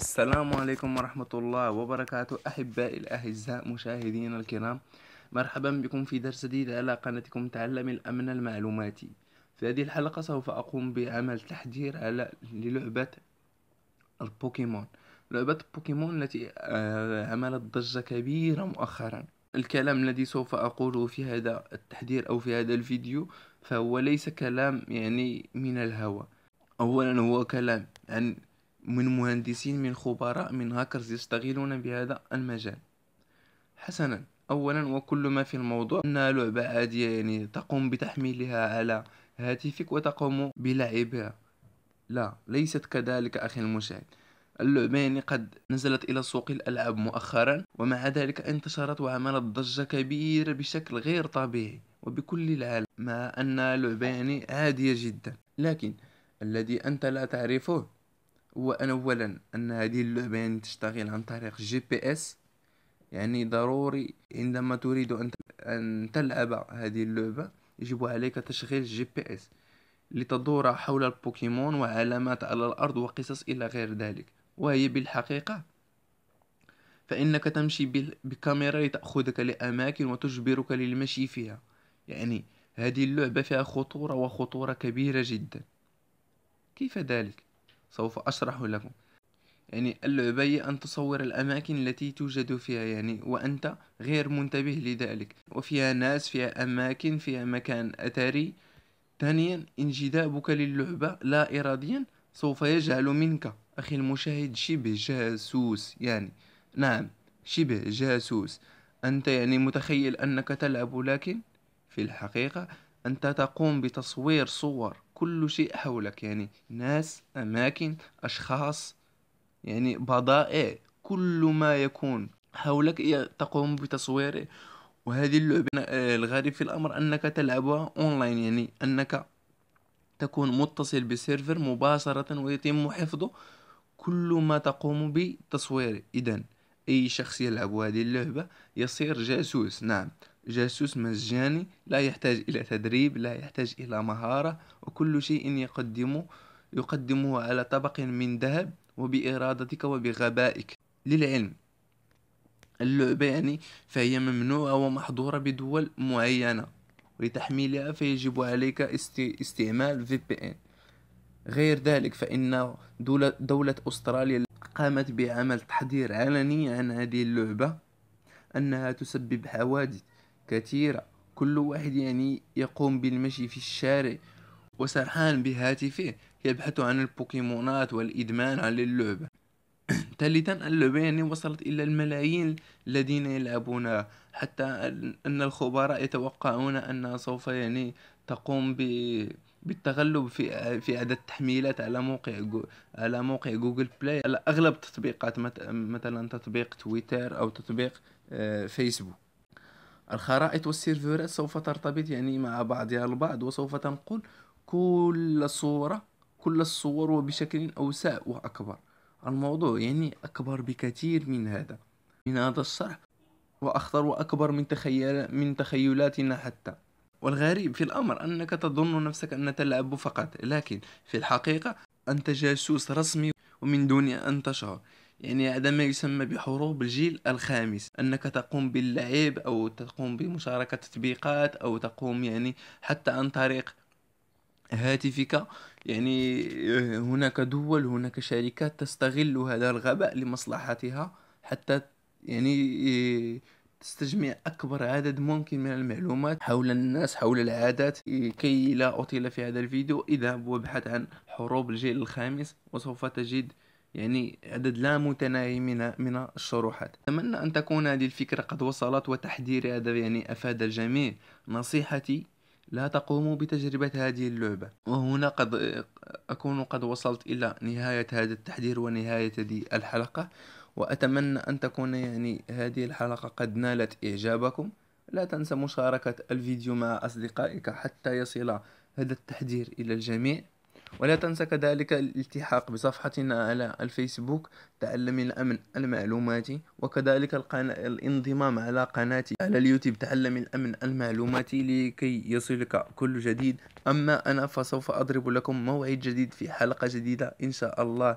السلام عليكم ورحمة الله وبركاته أحبائي الأعزاء مشاهدينا الكرام مرحبا بكم في درس جديد على قناتكم تعلم الأمن المعلوماتي في هذه الحلقة سوف أقوم بعمل تحذير على للعبة البوكيمون لعبة بوكيمون التي آه، عملت ضجة كبيرة مؤخرا الكلام الذي سوف أقوله في هذا التحذير أو في هذا الفيديو فهو ليس كلام يعني من الهوى أولا هو كلام عن من مهندسين من خبراء من هاكرز يشتغلون بهذا المجال حسنا اولا وكل ما في الموضوع انها لعبة عادية يعني تقوم بتحميلها على هاتفك وتقوم بلعبها لا ليست كذلك اخي المشاهد اللعبة يعني قد نزلت الى سوق الالعاب مؤخرا ومع ذلك انتشرت وعملت ضجة كبيرة بشكل غير طبيعي وبكل العالم مع انها لعبة يعني عادية جدا لكن الذي انت لا تعرفه هو اولا ان هذه اللعبه يعني تشتغل عن طريق جي بي اس يعني ضروري عندما تريد ان ان تلعب هذه اللعبه يجب عليك تشغيل جي بي اس لتدور حول البوكيمون وعلامات على الارض وقصص الى غير ذلك وهي بالحقيقه فانك تمشي بكاميرا لتاخذك لاماكن وتجبرك للمشي فيها يعني هذه اللعبه فيها خطوره وخطوره كبيره جدا كيف ذلك سوف أشرح لكم يعني العبية أن تصور الأماكن التي توجد فيها يعني وأنت غير منتبه لذلك وفيها ناس فيها أماكن فيها مكان أثري ثانيا انجذابك للعبة لا إراديا سوف يجعل منك أخي المشاهد شبه جاسوس يعني نعم شبه جاسوس أنت يعني متخيل أنك تلعب لكن في الحقيقة أنت تقوم بتصوير صور كل شيء حولك يعني ناس أماكن أشخاص يعني بضائع كل ما يكون حولك تقوم بتصويره وهذه اللعبة آه، الغريب في الأمر أنك تلعبها أونلاين يعني أنك تكون متصل بسيرفر مباشرة ويتم حفظه كل ما تقوم بتصويره إذا أي شخص يلعب هذه اللعبة يصير جاسوس نعم جاسوس مجاني لا يحتاج إلى تدريب لا يحتاج إلى مهارة وكل شيء يقدمه يقدمه على طبق من ذهب وبإرادتك وبغبائك للعلم اللعبة يعني فهي ممنوعة ومحظورة بدول معينة لتحميلها فيجب عليك استعمال VPN غير ذلك فإن دولة, دولة أستراليا قامت بعمل تحضير علني عن هذه اللعبة أنها تسبب حوادث كثيرة كل واحد يعني يقوم بالمشي في الشارع وسرحان بهاتفه يبحث عن البوكيمونات والإدمان على اللعبة ثالثا اللعبة يعني وصلت إلى الملايين الذين يلعبونها حتى أن الخبراء يتوقعون أنها سوف يعني تقوم ب بالتغلب في في عدد التحميلات على موقع على موقع جوجل بلاي على اغلب التطبيقات مثلا تطبيق تويتر او تطبيق آه، فيسبوك الخرائط والسيرفرات سوف ترتبط يعني مع بعضها البعض وسوف تنقل كل صورة كل الصور وبشكل أوسع وأكبر الموضوع يعني أكبر بكثير من هذا من هذا الشرح وأخطر وأكبر من تخيل من تخيلاتنا حتى والغريب في الأمر أنك تظن نفسك أن تلعب فقط لكن في الحقيقة أنت جاسوس رسمي ومن دون أن تشعر يعني هذا ما يسمى بحروب الجيل الخامس أنك تقوم باللعب أو تقوم بمشاركة تطبيقات أو تقوم يعني حتى عن طريق هاتفك يعني آه، هناك دول هناك شركات تستغل هذا الغباء لمصلحتها حتى يعني آه، تستجمع أكبر عدد ممكن من المعلومات حول الناس حول العادات كي لا أطيل في هذا الفيديو اذهب وابحث عن حروب الجيل الخامس وسوف تجد يعني عدد لا متناهي من من الشروحات اتمنى ان تكون هذه الفكره قد وصلت وتحذيري هذا يعني افاد الجميع نصيحتي لا تقوموا بتجربة هذه اللعبة وهنا قد أكون قد وصلت إلى نهاية هذا التحذير ونهاية هذه الحلقة وأتمنى أن تكون يعني هذه الحلقة قد نالت إعجابكم لا تنسى مشاركة الفيديو مع أصدقائك حتى يصل هذا التحذير إلى الجميع ولا تنسى كذلك الالتحاق بصفحتنا على الفيسبوك تعلم الأمن المعلوماتي وكذلك القناة الانضمام على قناتي على اليوتيوب تعلم الأمن المعلوماتي لكي يصلك كل جديد أما أنا فسوف أضرب لكم موعد جديد في حلقة جديدة إن شاء الله